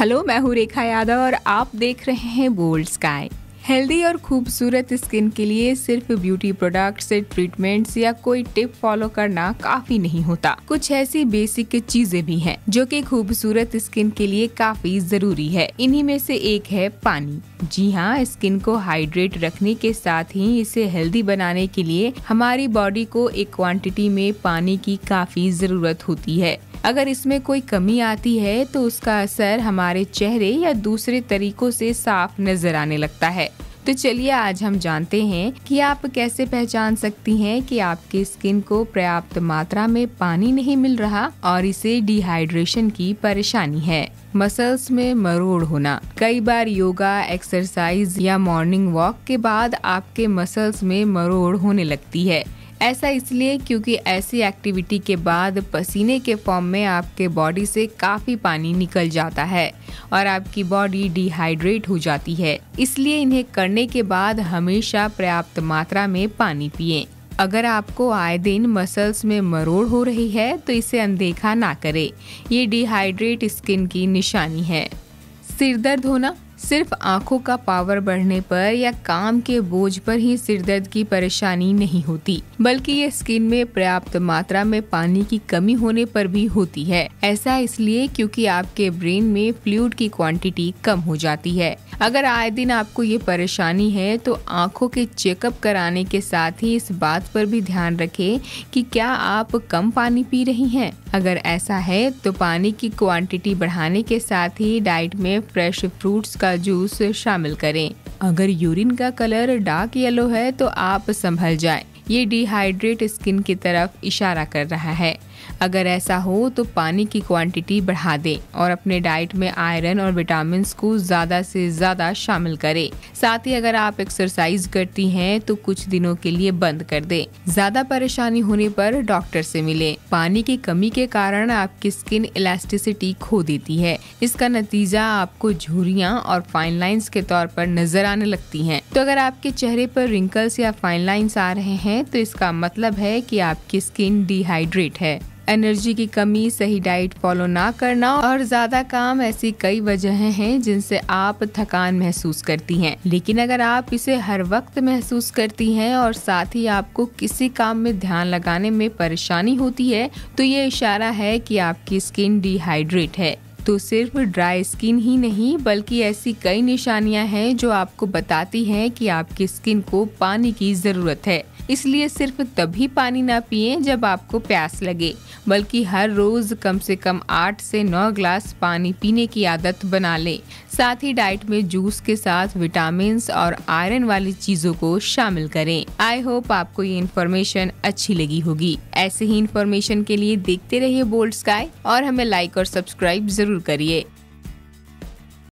Hello मैं हूँ रेखा यादव और आप देख रहे हैं बोल्ड स्काई हेल्दी और खूबसूरत स्किन के लिए सिर्फ ब्यूटी प्रोडक्ट से ट्रीटमेंट्स या कोई टिप फॉलो करना काफी नहीं होता कुछ ऐसी बेसिक चीजें भी हैं जो कि खूबसूरत स्किन के लिए काफी जरूरी है इन्हीं में से एक है पानी जी हाँ स्किन को हाइड्रेट रखने के साथ ही इसे हेल्दी बनाने के लिए हमारी बॉडी को एक क्वांटिटी में पानी की काफी जरूरत होती है अगर इसमें कोई कमी आती है तो उसका असर हमारे चेहरे या दूसरे तरीकों से साफ नजर आने लगता है तो चलिए आज हम जानते हैं कि आप कैसे पहचान सकती हैं कि आपकी स्किन को पर्याप्त मात्रा में पानी नहीं मिल रहा और इसे डिहाइड्रेशन की परेशानी है मसल्स में मरोड़ होना कई बार योगा एक्सरसाइज या मॉर्निंग वॉक के बाद आपके मसल्स में मरोड़ होने लगती है ऐसा इसलिए क्योंकि ऐसी एक्टिविटी के बाद पसीने के फॉर्म में आपके बॉडी से काफ़ी पानी निकल जाता है और आपकी बॉडी डिहाइड्रेट हो जाती है इसलिए इन्हें करने के बाद हमेशा पर्याप्त मात्रा में पानी पिए अगर आपको आए दिन मसल्स में मरोड़ हो रही है तो इसे अनदेखा ना करें ये डिहाइड्रेट स्किन की निशानी है सिर दर्द होना सिर्फ आंखों का पावर बढ़ने पर या काम के बोझ पर ही सिर दर्द की परेशानी नहीं होती बल्कि ये स्किन में पर्याप्त मात्रा में पानी की कमी होने पर भी होती है ऐसा इसलिए क्योंकि आपके ब्रेन में फ्लूड की क्वांटिटी कम हो जाती है अगर आए दिन आपको ये परेशानी है तो आंखों के चेकअप कराने के साथ ही इस बात पर भी ध्यान रखें कि क्या आप कम पानी पी रही हैं अगर ऐसा है तो पानी की क्वांटिटी बढ़ाने के साथ ही डाइट में फ्रेश फ्रूट्स का का जूस शामिल करें अगर यूरिन का कलर डार्क येलो है तो आप संभल जाएं। ये डिहाइड्रेट स्किन की तरफ इशारा कर रहा है अगर ऐसा हो तो पानी की क्वांटिटी बढ़ा दें और अपने डाइट में आयरन और विटामिन को ज़्यादा से ज़्यादा शामिल करें साथ ही अगर आप एक्सरसाइज करती हैं तो कुछ दिनों के लिए बंद कर दें ज़्यादा परेशानी होने पर डॉक्टर से मिले पानी की कमी के कारण आपकी स्किन इलास्टिसिटी खो देती है इसका नतीजा आपको झुरियाँ और फाइन लाइन्स के तौर पर नजर आने लगती हैं तो अगर आपके चेहरे पर रिंकल्स या फाइन लाइन्स आ रहे हैं तो इसका मतलब है कि आपकी स्किन डिहाइड्रेट है एनर्जी की कमी सही डाइट फॉलो ना करना और ज़्यादा काम ऐसी कई वजह हैं जिनसे आप थकान महसूस करती हैं लेकिन अगर आप इसे हर वक्त महसूस करती हैं और साथ ही आपको किसी काम में ध्यान लगाने में परेशानी होती है तो ये इशारा है कि आपकी स्किन डिहाइड्रेट है तो सिर्फ ड्राई स्किन ही नहीं बल्कि ऐसी कई निशानियां हैं जो आपको बताती हैं कि आपकी स्किन को पानी की ज़रूरत है इसलिए सिर्फ तभी पानी ना पिए जब आपको प्यास लगे बल्कि हर रोज़ कम से कम आठ से नौ ग्लास पानी पीने की आदत बना लें साथ ही डाइट में जूस के साथ विटामिन और आयरन वाली चीज़ों को शामिल करें आई होप आपको ये इन्फॉर्मेशन अच्छी लगी होगी ऐसे ही इन्फॉर्मेशन के लिए देखते रहिए बोल्ड स्काई और हमें लाइक और सब्सक्राइब जरूर करिए